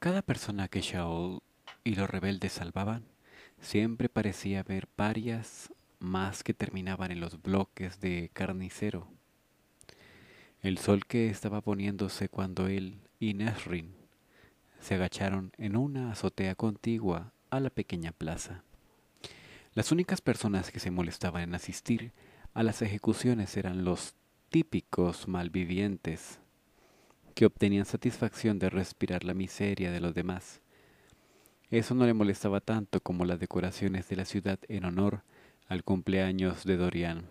Cada persona que Shaol y los rebeldes salvaban, siempre parecía haber varias más que terminaban en los bloques de carnicero. El sol que estaba poniéndose cuando él y Nesrin se agacharon en una azotea contigua a la pequeña plaza. Las únicas personas que se molestaban en asistir a las ejecuciones eran los típicos malvivientes, que obtenían satisfacción de respirar la miseria de los demás. Eso no le molestaba tanto como las decoraciones de la ciudad en honor al cumpleaños de Dorian.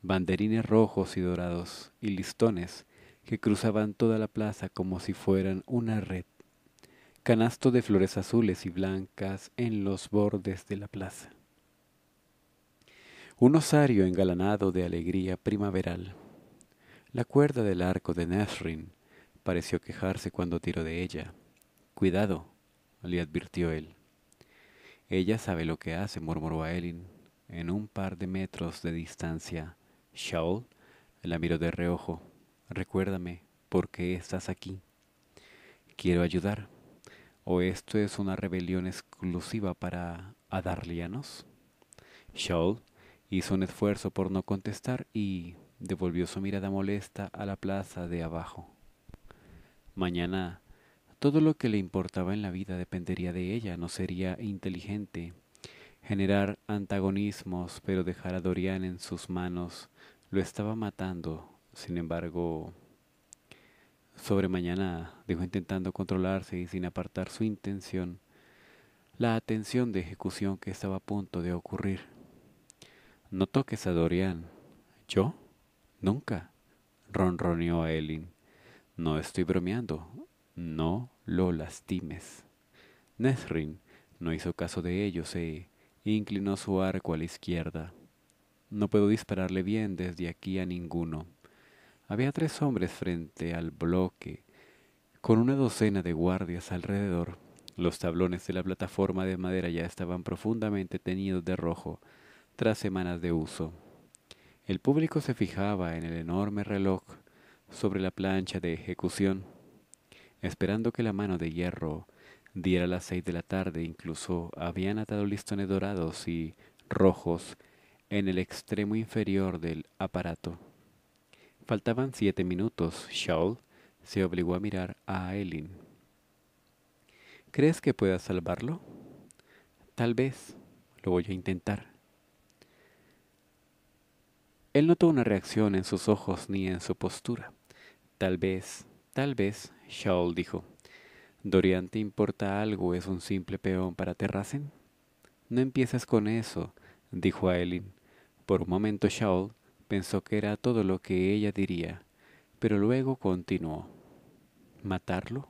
Banderines rojos y dorados y listones que cruzaban toda la plaza como si fueran una red. Canasto de flores azules y blancas en los bordes de la plaza. Un osario engalanado de alegría primaveral. La cuerda del arco de Nasrin Pareció quejarse cuando tiró de ella. Cuidado, le advirtió él. Ella sabe lo que hace, murmuró a Elin. En un par de metros de distancia, Shaol la miró de reojo. Recuérdame, ¿por qué estás aquí? Quiero ayudar. ¿O esto es una rebelión exclusiva para adarlianos? Shaul hizo un esfuerzo por no contestar y devolvió su mirada molesta a la plaza de abajo. Mañana todo lo que le importaba en la vida dependería de ella, no sería inteligente generar antagonismos, pero dejar a Dorian en sus manos lo estaba matando. Sin embargo, sobre mañana dijo intentando controlarse y sin apartar su intención, la atención de ejecución que estaba a punto de ocurrir. No toques a Dorian. ¿Yo? Nunca, ronroneó a no estoy bromeando. No lo lastimes. Nesrin no hizo caso de ello, e inclinó su arco a la izquierda. No puedo dispararle bien desde aquí a ninguno. Había tres hombres frente al bloque, con una docena de guardias alrededor. Los tablones de la plataforma de madera ya estaban profundamente teñidos de rojo, tras semanas de uso. El público se fijaba en el enorme reloj sobre la plancha de ejecución, esperando que la mano de hierro diera las seis de la tarde. Incluso habían atado listones dorados y rojos en el extremo inferior del aparato. Faltaban siete minutos. Shaul se obligó a mirar a Elin. ¿Crees que pueda salvarlo? Tal vez. Lo voy a intentar. Él notó una reacción en sus ojos ni en su postura. Tal vez, tal vez, Shaol dijo. Dorian, ¿te importa algo? ¿Es un simple peón para Terrassen?» No empiezas con eso, dijo Aelin. Por un momento Shaol pensó que era todo lo que ella diría, pero luego continuó. ¿Matarlo?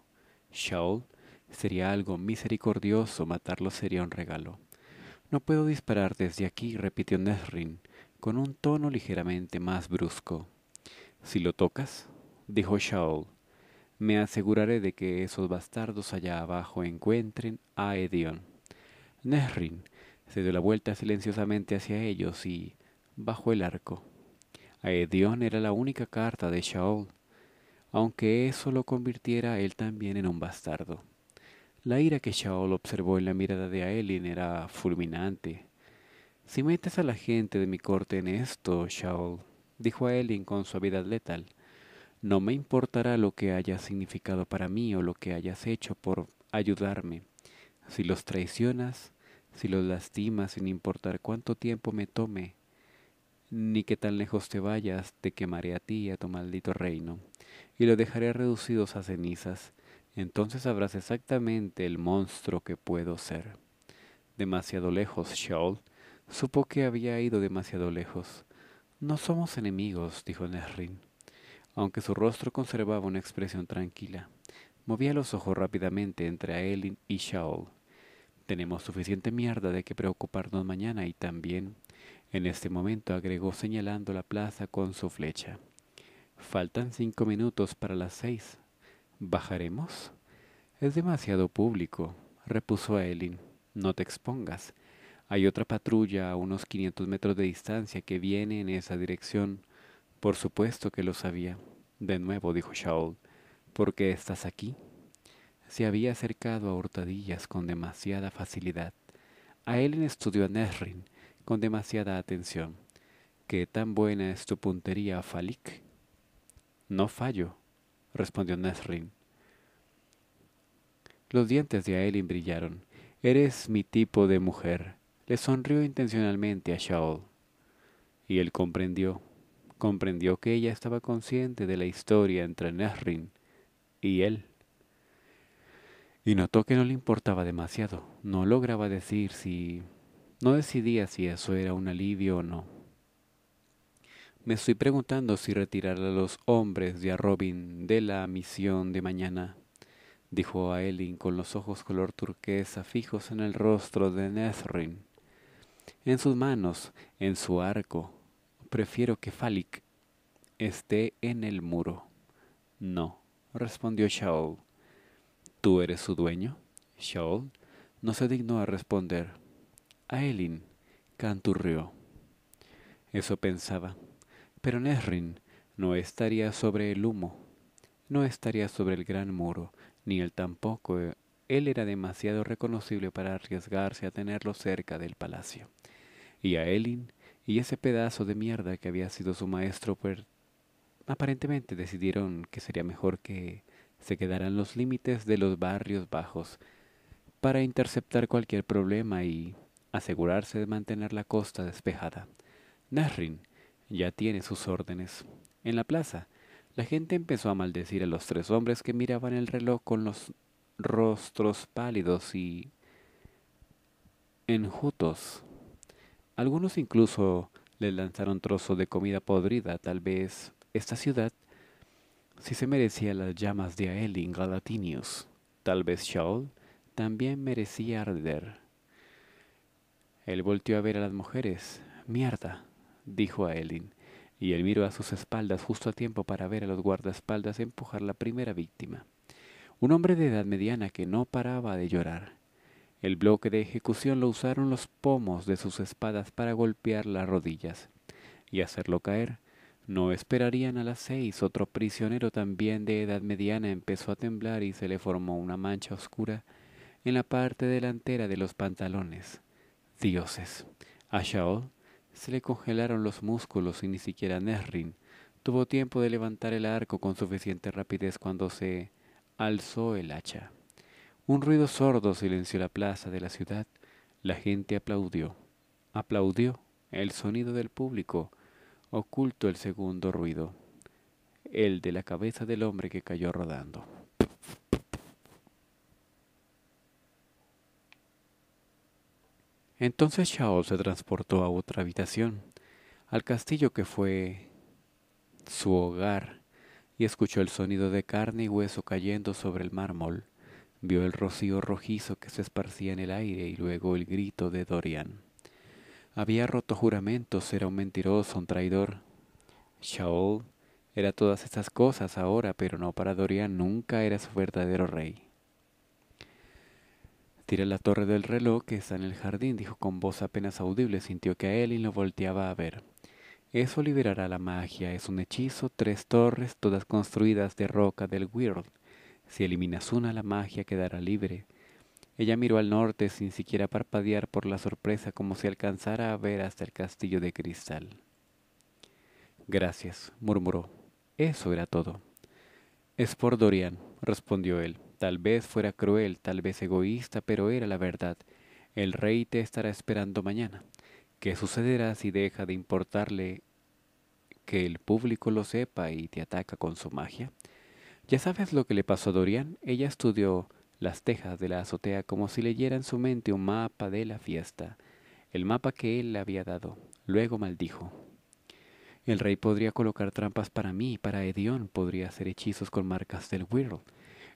Shaol, sería algo misericordioso, matarlo sería un regalo. No puedo disparar desde aquí, repitió Nesrin, con un tono ligeramente más brusco. Si lo tocas, dijo Shaol. me aseguraré de que esos bastardos allá abajo encuentren a Edion. Nerrin se dio la vuelta silenciosamente hacia ellos y bajó el arco. A Edion era la única carta de Shaol, aunque eso lo convirtiera él también en un bastardo. La ira que Shaol observó en la mirada de Aelin era fulminante. Si metes a la gente de mi corte en esto, Shaol, dijo Aelin con suavidad letal, no me importará lo que hayas significado para mí o lo que hayas hecho por ayudarme. Si los traicionas, si los lastimas sin importar cuánto tiempo me tome, ni que tan lejos te vayas, te quemaré a ti y a tu maldito reino, y lo dejaré reducidos a cenizas. Entonces sabrás exactamente el monstruo que puedo ser. Demasiado lejos, Shaol. Supo que había ido demasiado lejos. No somos enemigos, dijo Nesrin aunque su rostro conservaba una expresión tranquila. Movía los ojos rápidamente entre Aelin y Shaol. Tenemos suficiente mierda de que preocuparnos mañana y también, en este momento agregó señalando la plaza con su flecha. Faltan cinco minutos para las seis. ¿Bajaremos? Es demasiado público, repuso Aelin. No te expongas. Hay otra patrulla a unos 500 metros de distancia que viene en esa dirección. Por supuesto que lo sabía, de nuevo dijo Shaol, ¿por qué estás aquí? Se había acercado a Hurtadillas con demasiada facilidad. A Ellen estudió a Nesrin con demasiada atención. ¿Qué tan buena es tu puntería, Falik? No fallo, respondió Nesrin. Los dientes de Aelin brillaron. Eres mi tipo de mujer. Le sonrió intencionalmente a Shaol. Y él comprendió comprendió que ella estaba consciente de la historia entre Nesrin y él. Y notó que no le importaba demasiado, no lograba decir si... no decidía si eso era un alivio o no. Me estoy preguntando si retirar a los hombres de a Robin de la misión de mañana, dijo a Elin con los ojos color turquesa fijos en el rostro de Nesrin, en sus manos, en su arco, prefiero que Falik esté en el muro. No, respondió Shaol. ¿Tú eres su dueño? Shaol no se dignó a responder. A Elin canturrió. Eso pensaba. Pero Nesrin no estaría sobre el humo, no estaría sobre el gran muro, ni él tampoco. Él era demasiado reconocible para arriesgarse a tenerlo cerca del palacio. Y Elin y ese pedazo de mierda que había sido su maestro, pues aparentemente decidieron que sería mejor que se quedaran los límites de los barrios bajos para interceptar cualquier problema y asegurarse de mantener la costa despejada. Nasrin ya tiene sus órdenes. En la plaza, la gente empezó a maldecir a los tres hombres que miraban el reloj con los rostros pálidos y enjutos algunos incluso le lanzaron trozos de comida podrida. Tal vez esta ciudad si se merecía las llamas de Aelin Galatinius. Tal vez Shaol también merecía arder. Él volteó a ver a las mujeres. Mierda, dijo Aelin, y él miró a sus espaldas justo a tiempo para ver a los guardaespaldas empujar la primera víctima. Un hombre de edad mediana que no paraba de llorar. El bloque de ejecución lo usaron los pomos de sus espadas para golpear las rodillas y hacerlo caer. No esperarían a las seis. Otro prisionero también de edad mediana empezó a temblar y se le formó una mancha oscura en la parte delantera de los pantalones. Dioses. A Shaol se le congelaron los músculos y ni siquiera Nerrin tuvo tiempo de levantar el arco con suficiente rapidez cuando se alzó el hacha. Un ruido sordo silenció la plaza de la ciudad. La gente aplaudió. Aplaudió el sonido del público, oculto el segundo ruido, el de la cabeza del hombre que cayó rodando. Entonces Shao se transportó a otra habitación, al castillo que fue su hogar, y escuchó el sonido de carne y hueso cayendo sobre el mármol. Vio el rocío rojizo que se esparcía en el aire y luego el grito de Dorian. Había roto juramentos, era un mentiroso, un traidor. Shaol era todas estas cosas ahora, pero no para Dorian nunca era su verdadero rey. Tira la torre del reloj que está en el jardín, dijo con voz apenas audible. Sintió que a y lo volteaba a ver. Eso liberará la magia. Es un hechizo, tres torres, todas construidas de roca del Weird. Si eliminas una, la magia quedará libre. Ella miró al norte sin siquiera parpadear por la sorpresa como si alcanzara a ver hasta el castillo de cristal. Gracias, murmuró. Eso era todo. Es por Dorian, respondió él. Tal vez fuera cruel, tal vez egoísta, pero era la verdad. El rey te estará esperando mañana. ¿Qué sucederá si deja de importarle que el público lo sepa y te ataca con su magia? Ya sabes lo que le pasó a Dorian. Ella estudió las tejas de la azotea como si leyera en su mente un mapa de la fiesta, el mapa que él le había dado. Luego maldijo. El rey podría colocar trampas para mí, para Edion. podría hacer hechizos con marcas del Whirl,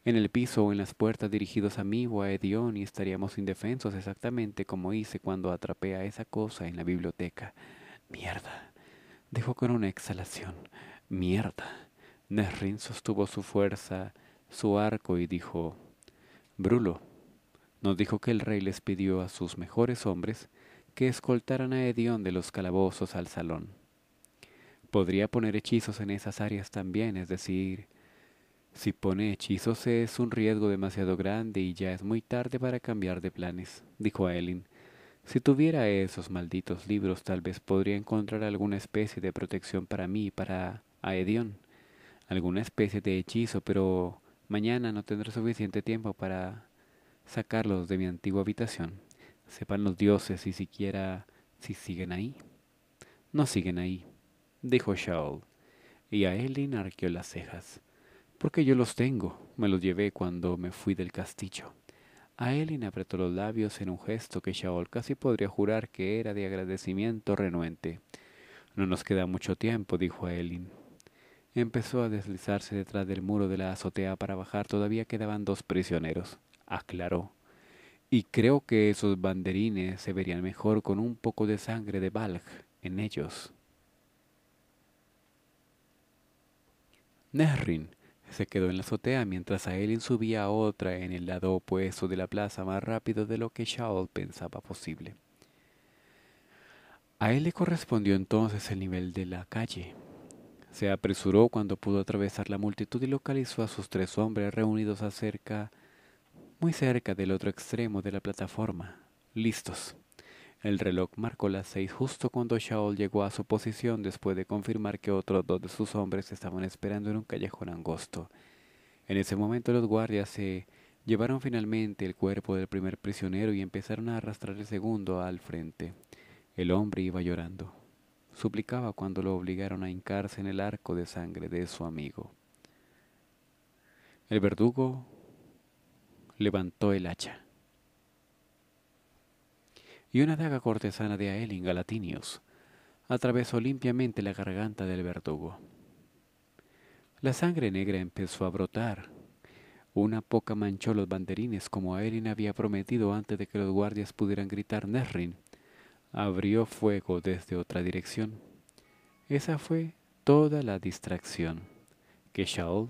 en el piso o en las puertas dirigidos a mí o a Edion y estaríamos indefensos exactamente como hice cuando atrapé a esa cosa en la biblioteca. Mierda. Dejó con una exhalación. Mierda. Nesrin sostuvo su fuerza, su arco y dijo, Brulo, nos dijo que el rey les pidió a sus mejores hombres que escoltaran a Edión de los calabozos al salón. Podría poner hechizos en esas áreas también, es decir, si pone hechizos es un riesgo demasiado grande y ya es muy tarde para cambiar de planes, dijo a Elin. Si tuviera esos malditos libros tal vez podría encontrar alguna especie de protección para mí y para Aedion alguna especie de hechizo, pero mañana no tendré suficiente tiempo para sacarlos de mi antigua habitación. Sepan los dioses si siquiera si siguen ahí. No siguen ahí, dijo Shaol, y a Elin arqueó las cejas. Porque yo los tengo, me los llevé cuando me fui del castillo. A Elin apretó los labios en un gesto que Shaol casi podría jurar que era de agradecimiento renuente. No nos queda mucho tiempo, dijo a empezó a deslizarse detrás del muro de la azotea para bajar. Todavía quedaban dos prisioneros, aclaró. Y creo que esos banderines se verían mejor con un poco de sangre de Balg en ellos. Nerrin se quedó en la azotea mientras Aelin subía a otra en el lado opuesto de la plaza más rápido de lo que Shaol pensaba posible. A él le correspondió entonces el nivel de la calle, se apresuró cuando pudo atravesar la multitud y localizó a sus tres hombres reunidos acerca, muy cerca del otro extremo de la plataforma, listos. El reloj marcó las seis justo cuando Shaol llegó a su posición después de confirmar que otros dos de sus hombres estaban esperando en un callejón angosto. En ese momento los guardias se llevaron finalmente el cuerpo del primer prisionero y empezaron a arrastrar el segundo al frente. El hombre iba llorando suplicaba cuando lo obligaron a hincarse en el arco de sangre de su amigo. El verdugo levantó el hacha. Y una daga cortesana de Aelin Galatinius atravesó limpiamente la garganta del verdugo. La sangre negra empezó a brotar. Una poca manchó los banderines como Aelin había prometido antes de que los guardias pudieran gritar Nerrin abrió fuego desde otra dirección. Esa fue toda la distracción que Shaul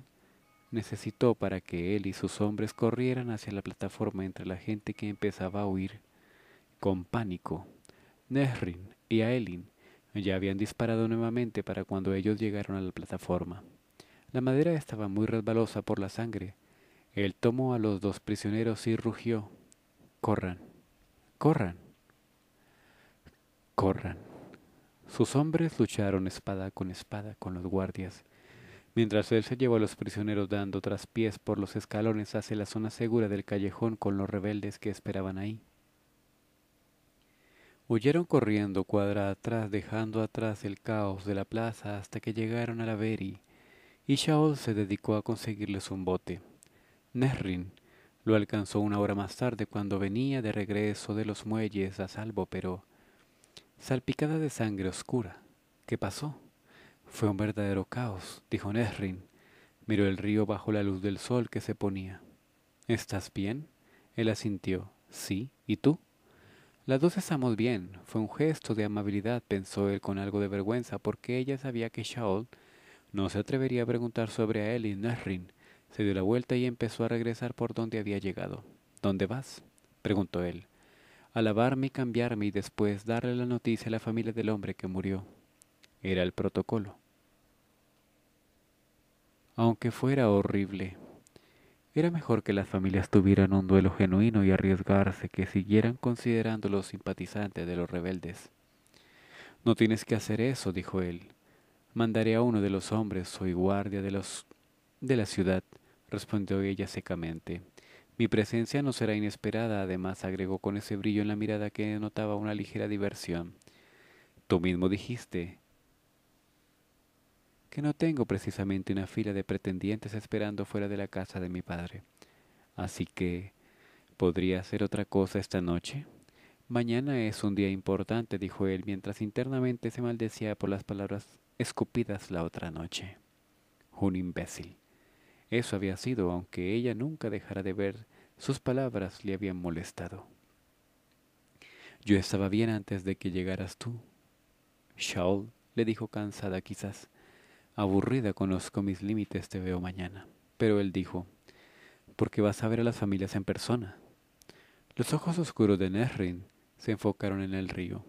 necesitó para que él y sus hombres corrieran hacia la plataforma entre la gente que empezaba a huir con pánico. Nesrin y Aelin ya habían disparado nuevamente para cuando ellos llegaron a la plataforma. La madera estaba muy resbalosa por la sangre. Él tomó a los dos prisioneros y rugió. Corran, corran corran. Sus hombres lucharon espada con espada con los guardias, mientras él se llevó a los prisioneros dando traspiés por los escalones hacia la zona segura del callejón con los rebeldes que esperaban ahí. Huyeron corriendo cuadra atrás, dejando atrás el caos de la plaza hasta que llegaron a la Beri, y Shaol se dedicó a conseguirles un bote. Nerrin lo alcanzó una hora más tarde cuando venía de regreso de los muelles a salvo, pero salpicada de sangre oscura. ¿Qué pasó? Fue un verdadero caos, dijo Nesrin. Miró el río bajo la luz del sol que se ponía. ¿Estás bien? Él asintió. Sí, ¿y tú? Las dos estamos bien. Fue un gesto de amabilidad, pensó él con algo de vergüenza, porque ella sabía que Shaol no se atrevería a preguntar sobre él y Nesrin. Se dio la vuelta y empezó a regresar por donde había llegado. ¿Dónde vas? preguntó él alabarme y cambiarme y después darle la noticia a la familia del hombre que murió. Era el protocolo. Aunque fuera horrible, era mejor que las familias tuvieran un duelo genuino y arriesgarse que siguieran considerándolo simpatizante simpatizantes de los rebeldes. No tienes que hacer eso, dijo él. Mandaré a uno de los hombres, soy guardia de los de la ciudad, respondió ella secamente. Mi presencia no será inesperada, además, agregó con ese brillo en la mirada que denotaba una ligera diversión. Tú mismo dijiste que no tengo precisamente una fila de pretendientes esperando fuera de la casa de mi padre. Así que, ¿podría hacer otra cosa esta noche? Mañana es un día importante, dijo él, mientras internamente se maldecía por las palabras escupidas la otra noche. Un imbécil. Eso había sido, aunque ella nunca dejara de ver, sus palabras le habían molestado. Yo estaba bien antes de que llegaras tú. Shaul le dijo cansada quizás. Aburrida conozco mis límites, te veo mañana. Pero él dijo, porque vas a ver a las familias en persona. Los ojos oscuros de Nerrin se enfocaron en el río,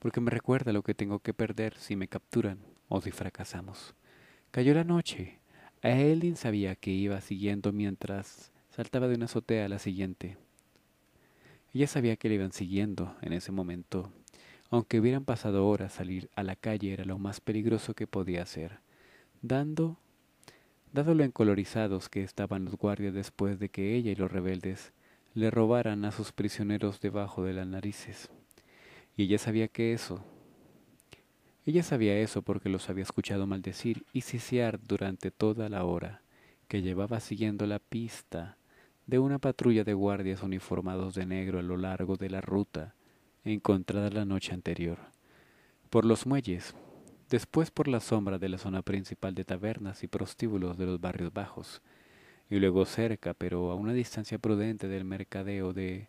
porque me recuerda lo que tengo que perder si me capturan o si fracasamos. Cayó la noche Ellin sabía que iba siguiendo mientras saltaba de una azotea a la siguiente. Ella sabía que le iban siguiendo en ese momento. Aunque hubieran pasado horas, salir a la calle era lo más peligroso que podía hacer, dando, dado lo encolorizados que estaban los guardias después de que ella y los rebeldes le robaran a sus prisioneros debajo de las narices. Y ella sabía que eso ella sabía eso porque los había escuchado maldecir y sisear durante toda la hora que llevaba siguiendo la pista de una patrulla de guardias uniformados de negro a lo largo de la ruta encontrada la noche anterior. Por los muelles, después por la sombra de la zona principal de tabernas y prostíbulos de los barrios bajos, y luego cerca, pero a una distancia prudente del mercadeo de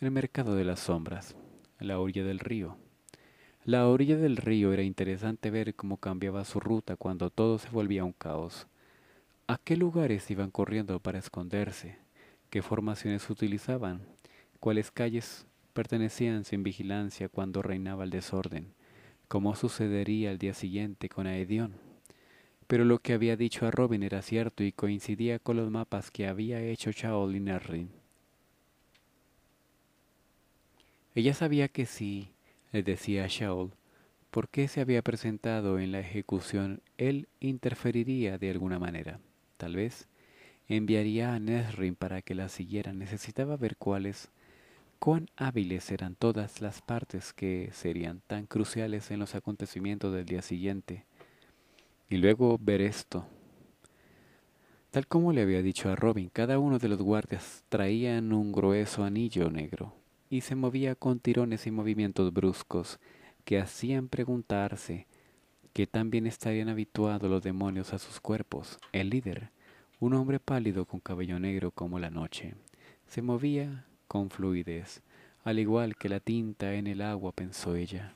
el mercado de las sombras, a la orilla del río. La orilla del río era interesante ver cómo cambiaba su ruta cuando todo se volvía un caos. ¿A qué lugares iban corriendo para esconderse? ¿Qué formaciones utilizaban? ¿Cuáles calles pertenecían sin vigilancia cuando reinaba el desorden? ¿Cómo sucedería al día siguiente con Aedion? Pero lo que había dicho a Robin era cierto y coincidía con los mapas que había hecho Shaolin Erin. Ella sabía que si le decía Shaol, ¿por qué se había presentado en la ejecución, él interferiría de alguna manera. Tal vez enviaría a Nesrin para que la siguiera. Necesitaba ver cuáles, cuán hábiles eran todas las partes que serían tan cruciales en los acontecimientos del día siguiente. Y luego ver esto. Tal como le había dicho a Robin, cada uno de los guardias traían un grueso anillo negro y se movía con tirones y movimientos bruscos que hacían preguntarse que también estarían habituados los demonios a sus cuerpos. El líder, un hombre pálido con cabello negro como la noche, se movía con fluidez, al igual que la tinta en el agua, pensó ella.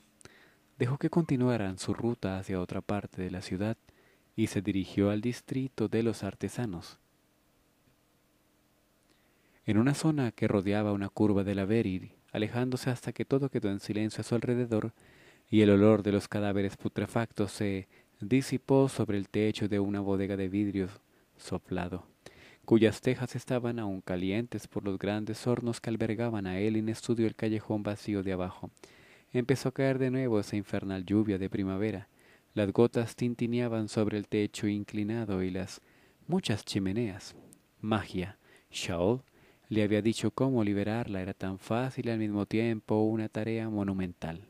Dejó que continuaran su ruta hacia otra parte de la ciudad y se dirigió al distrito de los artesanos en una zona que rodeaba una curva la Verir, alejándose hasta que todo quedó en silencio a su alrededor y el olor de los cadáveres putrefactos se disipó sobre el techo de una bodega de vidrios soplado, cuyas tejas estaban aún calientes por los grandes hornos que albergaban a él en estudio el callejón vacío de abajo. Empezó a caer de nuevo esa infernal lluvia de primavera. Las gotas tintineaban sobre el techo inclinado y las muchas chimeneas. Magia. Shaol le había dicho cómo liberarla. Era tan fácil y al mismo tiempo una tarea monumental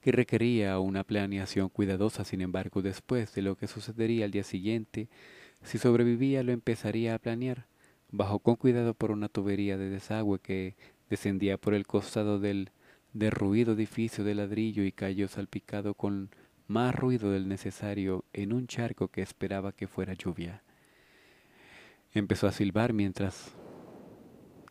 que requería una planeación cuidadosa. Sin embargo, después de lo que sucedería al día siguiente, si sobrevivía lo empezaría a planear. Bajó con cuidado por una tubería de desagüe que descendía por el costado del derruido edificio de ladrillo y cayó salpicado con más ruido del necesario en un charco que esperaba que fuera lluvia. Empezó a silbar mientras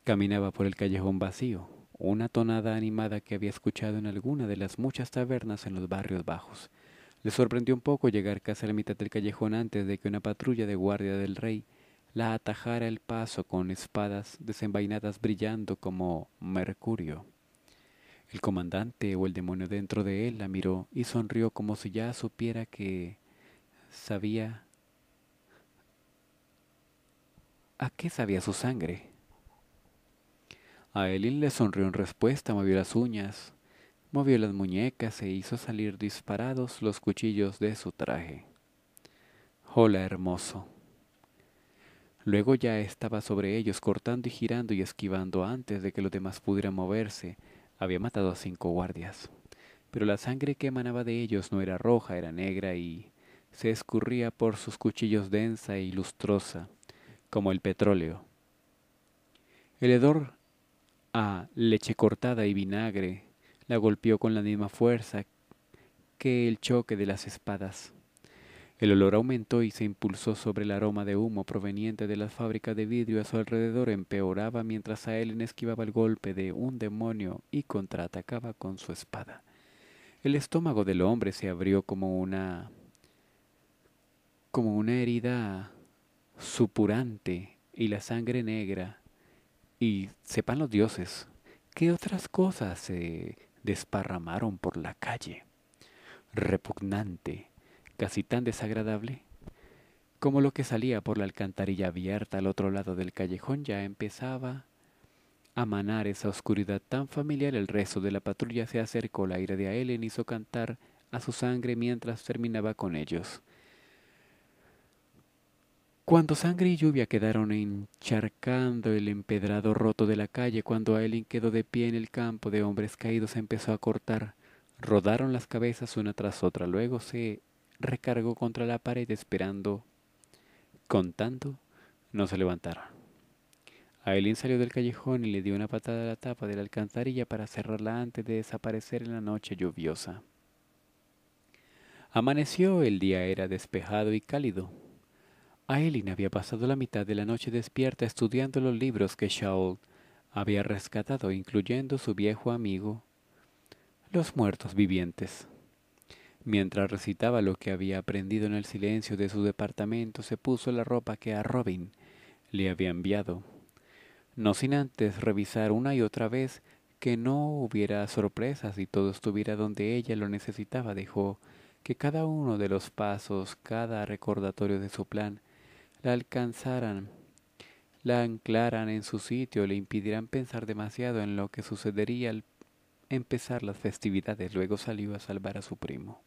caminaba por el callejón vacío, una tonada animada que había escuchado en alguna de las muchas tabernas en los barrios bajos. Le sorprendió un poco llegar casi a la mitad del callejón antes de que una patrulla de guardia del rey la atajara el paso con espadas desenvainadas brillando como mercurio. El comandante o el demonio dentro de él la miró y sonrió como si ya supiera que sabía a qué sabía su sangre. A Elin le sonrió en respuesta, movió las uñas, movió las muñecas e hizo salir disparados los cuchillos de su traje. Hola, hermoso. Luego ya estaba sobre ellos, cortando y girando y esquivando antes de que los demás pudieran moverse. Había matado a cinco guardias. Pero la sangre que emanaba de ellos no era roja, era negra y se escurría por sus cuchillos densa y lustrosa como el petróleo. El hedor a leche cortada y vinagre la golpeó con la misma fuerza que el choque de las espadas. El olor aumentó y se impulsó sobre el aroma de humo proveniente de la fábrica de vidrio a su alrededor empeoraba mientras a Ellen esquivaba el golpe de un demonio y contraatacaba con su espada. El estómago del hombre se abrió como una como una herida supurante y la sangre negra, y sepan los dioses qué otras cosas se desparramaron por la calle. Repugnante, casi tan desagradable, como lo que salía por la alcantarilla abierta al otro lado del callejón ya empezaba a manar esa oscuridad tan familiar. El resto de la patrulla se acercó la aire de Aelen hizo cantar a su sangre mientras terminaba con ellos. Cuando sangre y lluvia quedaron encharcando el empedrado roto de la calle, cuando Aelin quedó de pie en el campo de hombres caídos, empezó a cortar. Rodaron las cabezas una tras otra, luego se recargó contra la pared esperando. Contando, no se levantaron. Aelin salió del callejón y le dio una patada a la tapa de la alcantarilla para cerrarla antes de desaparecer en la noche lluviosa. Amaneció, el día era despejado y cálido. Aileen había pasado la mitad de la noche despierta estudiando los libros que shaw había rescatado, incluyendo su viejo amigo, Los Muertos Vivientes. Mientras recitaba lo que había aprendido en el silencio de su departamento, se puso la ropa que a Robin le había enviado, no sin antes revisar una y otra vez que no hubiera sorpresas y todo estuviera donde ella lo necesitaba, dejó que cada uno de los pasos, cada recordatorio de su plan, la alcanzaran, la anclaran en su sitio, le impidirán pensar demasiado en lo que sucedería al empezar las festividades. Luego salió a salvar a su primo.